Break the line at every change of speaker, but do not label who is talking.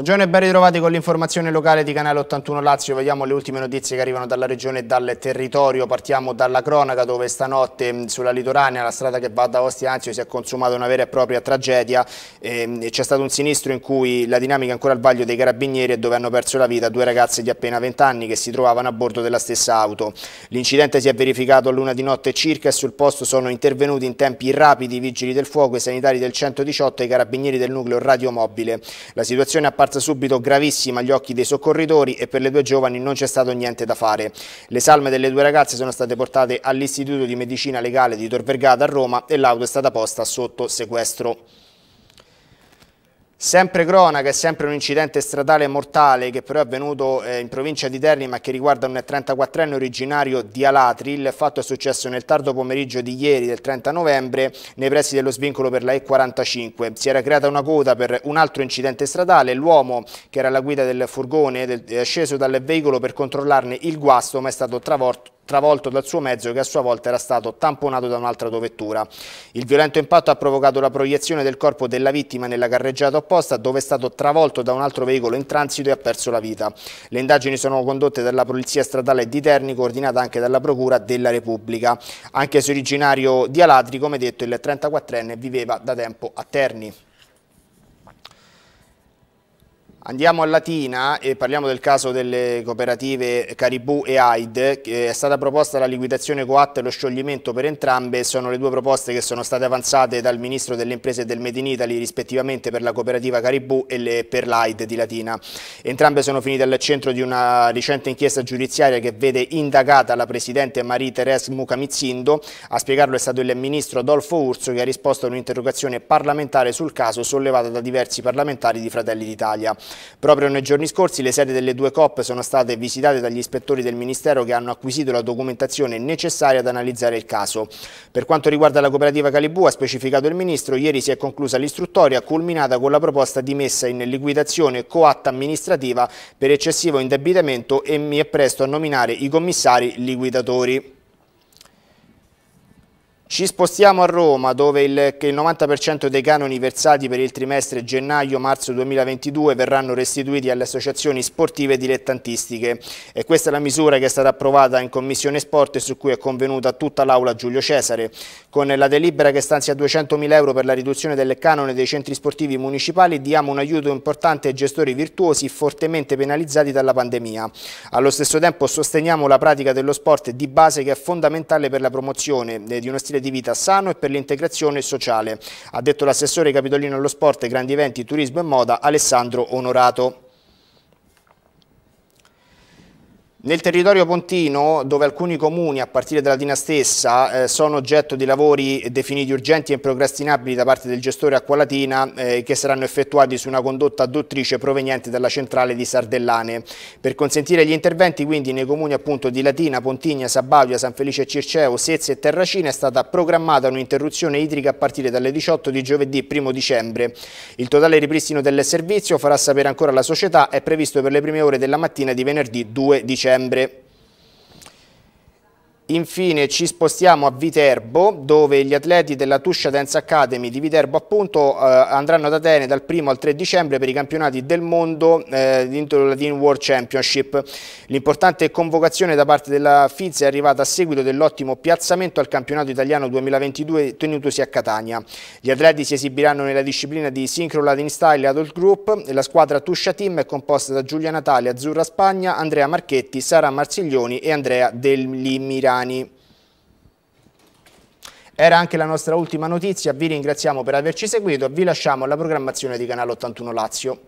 Buongiorno e ben ritrovati con l'informazione locale di Canale 81 Lazio, vediamo le ultime notizie che arrivano dalla regione e dal territorio, partiamo dalla cronaca dove stanotte mm, sulla litoranea, la strada che va da Ostia Anzio si è consumata una vera e propria tragedia ehm, c'è stato un sinistro in cui la dinamica è ancora al vaglio dei carabinieri e dove hanno perso la vita due ragazze di appena 20 anni che si trovavano a bordo della stessa auto. L'incidente si è verificato a luna di notte circa e sul posto sono intervenuti in tempi rapidi i vigili del fuoco, i sanitari del 118 e i carabinieri del nucleo radiomobile. La situazione è comparsa subito gravissima agli occhi dei soccorritori e per le due giovani non c'è stato niente da fare. Le salme delle due ragazze sono state portate all'Istituto di Medicina Legale di Tor Vergata a Roma e l'auto è stata posta sotto sequestro. Sempre cronaca, è sempre un incidente stradale mortale che però è avvenuto eh, in provincia di Terni ma che riguarda un 34enne originario di Alatri. Il fatto è successo nel tardo pomeriggio di ieri del 30 novembre nei pressi dello svincolo per la E45. Si era creata una coda per un altro incidente stradale. L'uomo che era alla guida del furgone è sceso dal veicolo per controllarne il guasto ma è stato travolto travolto dal suo mezzo che a sua volta era stato tamponato da un'altra vettura. Il violento impatto ha provocato la proiezione del corpo della vittima nella carreggiata opposta dove è stato travolto da un altro veicolo in transito e ha perso la vita. Le indagini sono condotte dalla Polizia Stradale di Terni coordinata anche dalla Procura della Repubblica. Anche se originario di Alatri, come detto, il 34enne viveva da tempo a Terni. Andiamo a Latina e parliamo del caso delle cooperative Caribù e AID, è stata proposta la liquidazione coatta e lo scioglimento per entrambe, sono le due proposte che sono state avanzate dal Ministro delle Imprese e del Made in Italy rispettivamente per la cooperativa Caribù e le, per l'AID di Latina. Entrambe sono finite al centro di una recente inchiesta giudiziaria che vede indagata la Presidente Marie-Thérèse Mucamizzindo, a spiegarlo è stato il Ministro Adolfo Urso che ha risposto a un'interrogazione parlamentare sul caso sollevata da diversi parlamentari di Fratelli d'Italia. Proprio nei giorni scorsi le sedi delle due COP sono state visitate dagli ispettori del Ministero che hanno acquisito la documentazione necessaria ad analizzare il caso. Per quanto riguarda la cooperativa Calibù, ha specificato il Ministro, ieri si è conclusa l'istruttoria culminata con la proposta di messa in liquidazione coatta amministrativa per eccessivo indebitamento e mi è presto a nominare i commissari liquidatori. Ci spostiamo a Roma dove il, il 90% dei canoni versati per il trimestre gennaio-marzo 2022 verranno restituiti alle associazioni sportive dilettantistiche e questa è la misura che è stata approvata in Commissione Sport e su cui è convenuta tutta l'Aula Giulio Cesare. Con la delibera che stanzia 200.000 euro per la riduzione del canone dei centri sportivi municipali diamo un aiuto importante ai gestori virtuosi fortemente penalizzati dalla pandemia. Allo stesso tempo sosteniamo la pratica dello sport di base che è fondamentale per la promozione eh, di uno stile stile di vita sano e per l'integrazione sociale, ha detto l'assessore capitolino allo sport, grandi eventi, turismo e moda Alessandro Onorato. Nel territorio pontino, dove alcuni comuni, a partire dalla Dina stessa, eh, sono oggetto di lavori definiti urgenti e improcrastinabili da parte del gestore Acqualatina, eh, che saranno effettuati su una condotta adduttrice proveniente dalla centrale di Sardellane. Per consentire gli interventi, quindi, nei comuni appunto, di Latina, Pontigna, Sabaudia, San Felice e Circeo, Sezze e Terracina è stata programmata un'interruzione idrica a partire dalle 18 di giovedì 1 dicembre. Il totale ripristino del servizio farà sapere ancora la società è previsto per le prime ore della mattina di venerdì 2 dicembre dicembre Infine ci spostiamo a Viterbo dove gli atleti della Tuscia Dance Academy di Viterbo appunto eh, andranno ad Atene dal 1 al 3 dicembre per i campionati del mondo eh, dentro la Teen World Championship. L'importante convocazione da parte della FIZ è arrivata a seguito dell'ottimo piazzamento al campionato italiano 2022 tenutosi a Catania. Gli atleti si esibiranno nella disciplina di Synchro Latin Style Adult Group e la squadra Tuscia Team è composta da Giulia Natale, Azzurra Spagna, Andrea Marchetti, Sara Marsiglioni e Andrea Del Limirano italiani. Era anche la nostra ultima notizia, vi ringraziamo per averci seguito, vi lasciamo alla programmazione di Canale 81 Lazio.